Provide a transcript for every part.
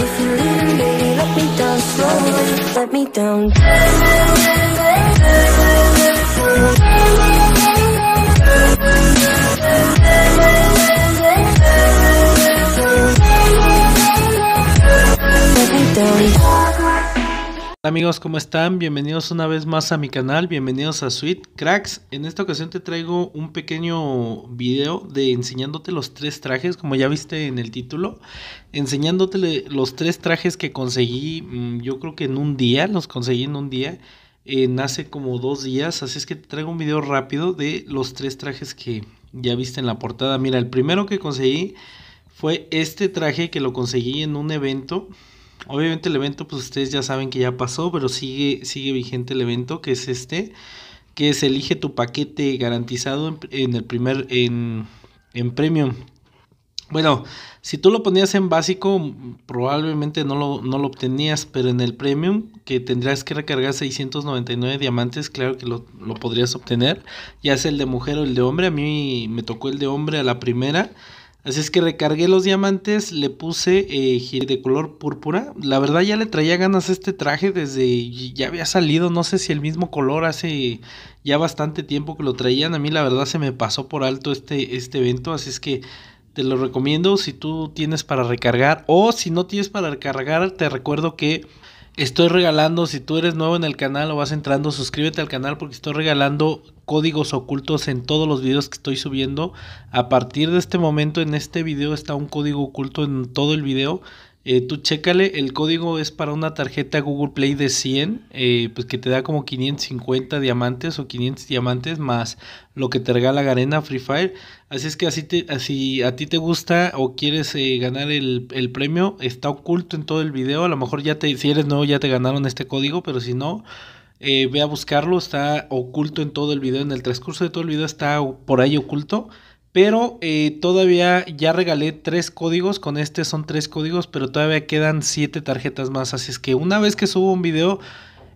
If you let me down slowly Let me down Amigos, ¿cómo están? Bienvenidos una vez más a mi canal, bienvenidos a Sweet Cracks. En esta ocasión te traigo un pequeño video de enseñándote los tres trajes, como ya viste en el título, enseñándote los tres trajes que conseguí, mm, yo creo que en un día, los conseguí en un día, en hace como dos días, así es que te traigo un video rápido de los tres trajes que ya viste en la portada. Mira, el primero que conseguí fue este traje que lo conseguí en un evento Obviamente el evento, pues ustedes ya saben que ya pasó, pero sigue, sigue vigente el evento, que es este, que es elige tu paquete garantizado en, el primer, en, premium. Bueno, si tú lo ponías en básico, probablemente no lo, no lo, obtenías, pero en el premium, que tendrías que recargar 699 diamantes, claro que lo, lo podrías obtener, ya sea el de mujer o el de hombre, a mí me tocó el de hombre a la primera Así es que recargué los diamantes, le puse eh, de color púrpura. La verdad ya le traía ganas este traje desde ya había salido, no sé si el mismo color hace ya bastante tiempo que lo traían. A mí la verdad se me pasó por alto este, este evento, así es que te lo recomiendo si tú tienes para recargar o si no tienes para recargar, te recuerdo que Estoy regalando, si tú eres nuevo en el canal o vas entrando, suscríbete al canal porque estoy regalando códigos ocultos en todos los videos que estoy subiendo. A partir de este momento en este video está un código oculto en todo el video eh, tú chécale, el código es para una tarjeta Google Play de 100, eh, pues que te da como 550 diamantes o 500 diamantes más lo que te regala Garena Free Fire. Así es que así si a ti te gusta o quieres eh, ganar el, el, premio, está oculto en todo el video. A lo mejor ya te, si eres nuevo ya te ganaron este código, pero si no, ve a buscarlo, está oculto en todo el video. En el transcurso de todo el video está por ahí oculto. Pero eh, todavía ya regalé tres códigos, con este son tres códigos, pero todavía quedan siete tarjetas más. Así es que una vez que subo un video,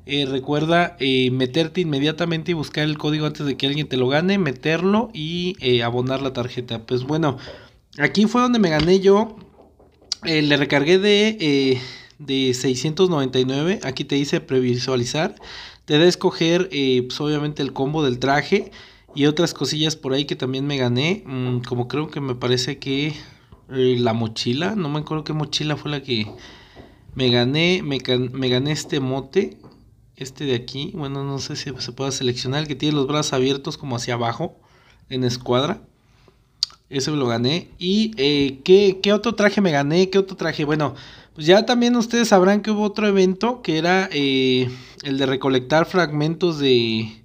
eh, recuerda eh, meterte inmediatamente y buscar el código antes de que alguien te lo gane, meterlo y abonar la tarjeta. Pues bueno, aquí fue donde me gané yo. le recargué de, de 699. Aquí te dice previsualizar. Te da escoger, pues obviamente, el combo del traje. Y otras cosillas por ahí que también me gané, mm, como creo que me parece que eh, la mochila, no me acuerdo qué mochila fue la que me gané, me, gané este mote, este de aquí, bueno, no sé si se pueda seleccionar, el que tiene los brazos abiertos como hacia abajo, en escuadra. Ese lo gané. ¿Y eh, ¿qué, otro traje me gané? ¿Qué otro traje? Bueno, pues ya también ustedes sabrán que hubo otro evento que era eh, el de recolectar fragmentos de,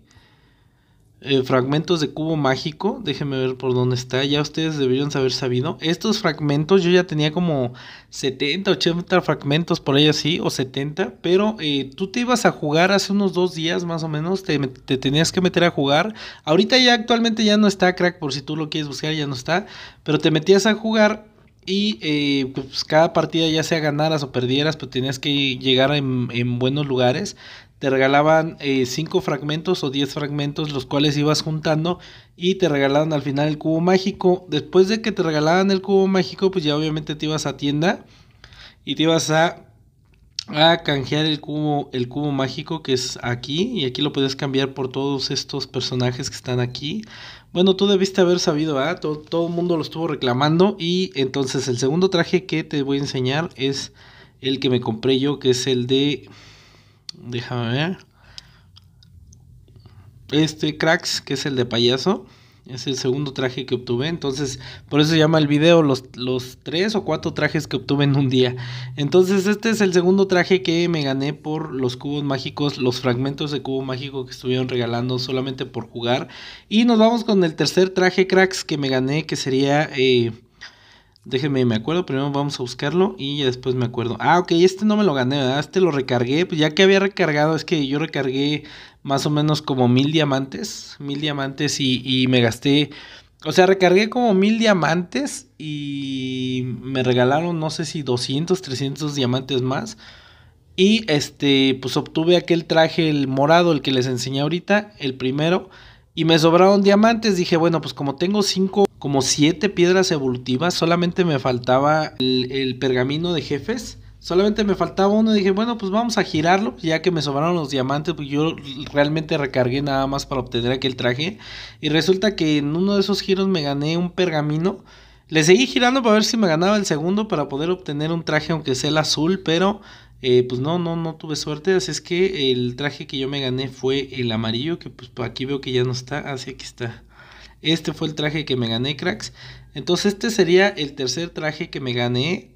eh, fragmentos de cubo mágico. Déjenme ver por dónde está. Ya ustedes deberían haber sabido. Estos fragmentos yo ya tenía como 70, 80 fragmentos por ahí así, o 70. Pero eh, tú te ibas a jugar hace unos dos días más o menos. Te, te, tenías que meter a jugar. Ahorita ya actualmente ya no está, crack. Por si tú lo quieres buscar, ya no está. Pero te metías a jugar y eh, pues, cada partida, ya sea ganaras o perdieras, pues tenías que llegar en, buenos lugares. Te regalaban 5 eh, fragmentos o 10 fragmentos, los cuales ibas juntando. Y te regalaban al final el cubo mágico. Después de que te regalaban el cubo mágico, pues ya obviamente te ibas a tienda. Y te ibas a a canjear el cubo, el cubo mágico que es aquí y aquí lo puedes cambiar por todos estos personajes que están aquí bueno, tú debiste haber sabido, ¿ah? Todo, todo el mundo lo estuvo reclamando. Y entonces el segundo traje que te voy a enseñar es el que me compré yo, que es el de... Déjame ver. Este cracks, que es el de payaso. Es el segundo traje que obtuve. Entonces, por eso se llama el video los, los tres o cuatro trajes que obtuve en un día. Entonces, este es el segundo traje que me gané por los cubos mágicos, los fragmentos de cubo mágico que estuvieron regalando solamente por jugar. Y nos vamos con el tercer traje, cracks, que me gané, que sería... Eh, déjenme, me acuerdo, primero vamos a buscarlo y después me acuerdo. Ah, ok, este no me lo gané, Este lo recargué, pues ya que había recargado, es que yo recargué más o menos como mil diamantes, mil diamantes y, me gasté, o sea, recargué como mil diamantes y me regalaron no sé si 200, 300 diamantes más. Y este, pues obtuve aquel traje, el morado, el que les enseñé ahorita, el primero. Y me sobraron diamantes. Dije, bueno, pues como tengo cinco, como siete piedras evolutivas, solamente me faltaba el pergamino de jefes. Solamente me faltaba uno y dije, bueno, pues vamos a girarlo, ya que me sobraron los diamantes, porque yo realmente recargué nada más para obtener aquel traje. Y resulta que en uno de esos giros me gané un pergamino. Le seguí girando para ver si me ganaba el segundo para poder obtener un traje, aunque sea el azul, pero eh, pues no, no, no tuve suerte. Así es que el traje que yo me gané fue el amarillo, que pues aquí veo que ya no está, así ah, que está. Este fue el traje que me gané, cracks. Entonces este sería el tercer traje que me gané.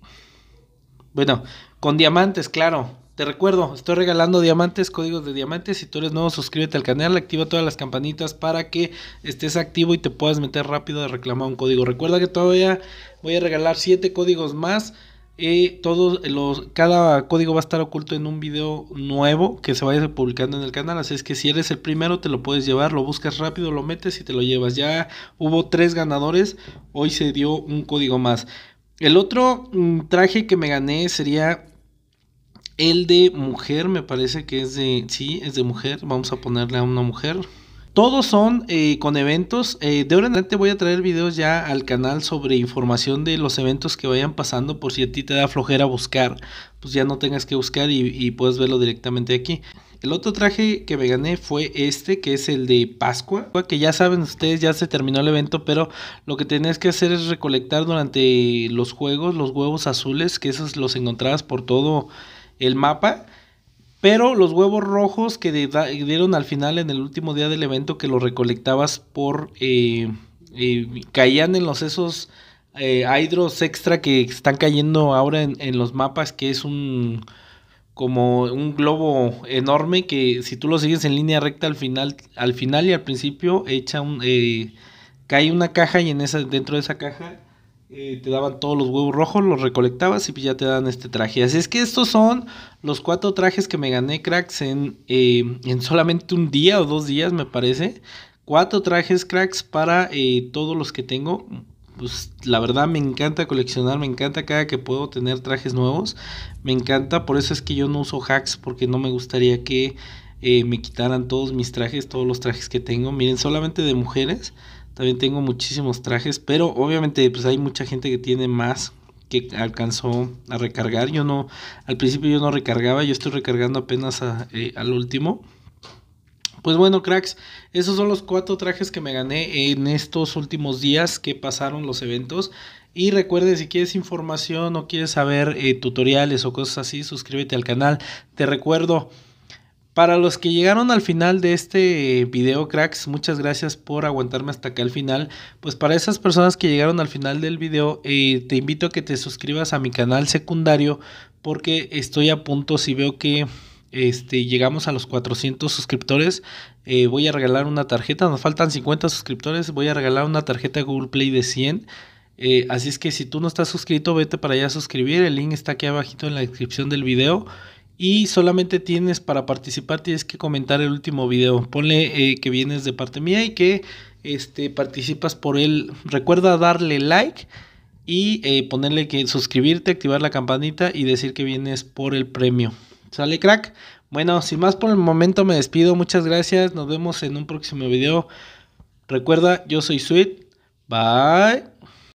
Bueno, con diamantes, claro. Te recuerdo, estoy regalando diamantes, códigos de diamantes. Si tú eres nuevo, suscríbete al canal, activa todas las campanitas para que estés activo y te puedas meter rápido a reclamar un código. Recuerda que todavía voy a regalar 7 códigos más. y eh, todos los, cada código va a estar oculto en un video nuevo que se vaya publicando en el canal. Así es que si eres el primero, te lo puedes llevar, lo buscas rápido, lo metes y te lo llevas. Ya hubo tres ganadores, hoy se dio un código más. El otro mm, traje que me gané sería el de mujer, me parece que es de... Sí, es de mujer. Vamos a ponerle a una mujer. Todos son eh, con eventos. Eh, de ahora en adelante voy a traer videos ya al canal sobre información de los eventos que vayan pasando por si a ti te da flojera buscar. Pues ya no tengas que buscar y puedes verlo directamente aquí. El otro traje que me gané fue este, que es el de Pascua. Que ya saben ustedes, ya se terminó el evento, pero lo que tenías que hacer es recolectar durante los juegos los huevos azules, que esos los encontrabas por todo el mapa. Pero los huevos rojos que dieron al final en el último día del evento que los recolectabas por... Eh, eh, caían en los esos hidros eh, extra que están cayendo ahora en los mapas, que es un como un globo enorme que si tú lo sigues en línea recta al final, al final y al principio echa un, eh, cae una caja y en esa, dentro de esa caja eh, te daban todos los huevos rojos, los recolectabas y pues ya te dan este traje. Así es que estos son los cuatro trajes que me gané, cracks, en, eh, en solamente un día o dos días, me parece. Cuatro trajes, cracks, para todos los que tengo pues la verdad me encanta coleccionar, me encanta cada que puedo tener trajes nuevos, me encanta, por eso es que yo no uso hacks porque no me gustaría que eh, me quitaran todos mis trajes, todos los trajes que tengo, miren, solamente de mujeres, también tengo muchísimos trajes, pero obviamente pues hay mucha gente que tiene más que alcanzó a recargar, yo no, al principio yo no recargaba, yo estoy recargando apenas eh, al último. Pues bueno, cracks, esos son los cuatro trajes que me gané en estos últimos días que pasaron los eventos. Y recuerden, si quieres información o quieres saber eh, tutoriales o cosas así, suscríbete al canal. Te recuerdo, para los que llegaron al final de este video, cracks, muchas gracias por aguantarme hasta acá al final. Pues para esas personas que llegaron al final del video, eh, te invito a que te suscribas a mi canal secundario porque estoy a punto, si veo que este, llegamos a los 400 suscriptores, eh, voy a regalar una tarjeta, nos faltan 50 suscriptores, voy a regalar una tarjeta Google Play de 100. Eh, así es que si tú no estás suscrito, vete para allá a suscribir, el link está aquí abajito en la descripción del video. Y solamente tienes para participar, tienes que comentar el último video. Ponle eh, que vienes de parte mía y que este, participas por él. Recuerda darle like y ponerle que suscribirte, activar la campanita y decir que vienes por el premio. ¿Sale crack? Bueno, sin más por el momento me despido. Muchas gracias. Nos vemos en un próximo video. Recuerda, yo soy Sweet. Bye.